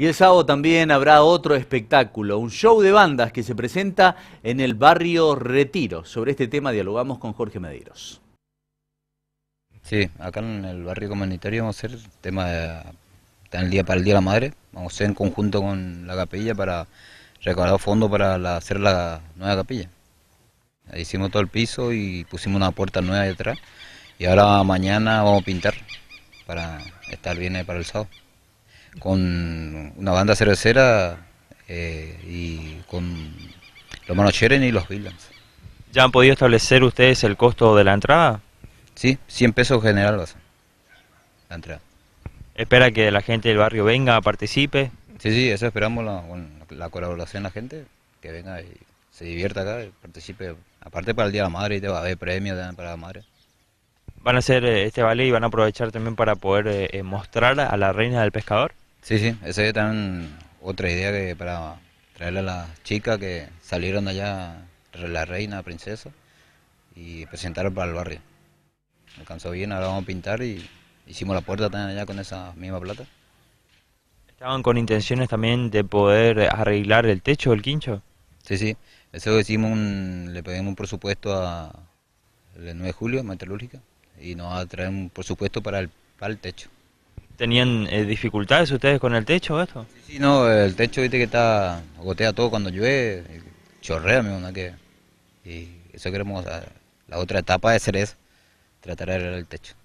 Y el sábado también habrá otro espectáculo, un show de bandas que se presenta en el barrio Retiro. Sobre este tema dialogamos con Jorge Medeiros. Sí, acá en el barrio comunitario vamos a hacer el tema de, el día para el Día de la Madre. Vamos a hacer en conjunto con la capilla para recaudar fondos para hacer la nueva capilla. Hicimos todo el piso y pusimos una puerta nueva detrás. Y ahora mañana vamos a pintar para estar bien para el sábado con una banda cervecera eh, y con los Manocheren y los villans. ¿Ya han podido establecer ustedes el costo de la entrada? Sí, 100 pesos general la entrada. ¿Espera que la gente del barrio venga, participe? Sí, sí, eso esperamos, la, colaboración de la gente, que venga y se divierta acá, participe. Aparte para el Día de la Madre, y te va a haber premios para la madre van a hacer eh, este ballet y van a aprovechar también para poder eh, mostrar a la reina del pescador? Sí, sí, esa es también otra idea que para traerle a las chicas que salieron allá, la reina, princesa, y presentaron para el barrio. Alcanzó bien, ahora vamos a pintar y hicimos la puerta también allá con esa misma plata. ¿Estaban con intenciones también de poder arreglar el techo del quincho? Sí, sí. Eso hicimos le pedimos un presupuesto a el 9 de julio, Metalúrgica, y nos va a traer un presupuesto para el, para el techo. ¿Tenían eh, dificultades ustedes con el techo esto? Sí, sí, no, el techo viste que está, gotea todo cuando llueve, chorrea, mi que... Y eso queremos, la otra etapa de ser es tratar de arreglar el techo.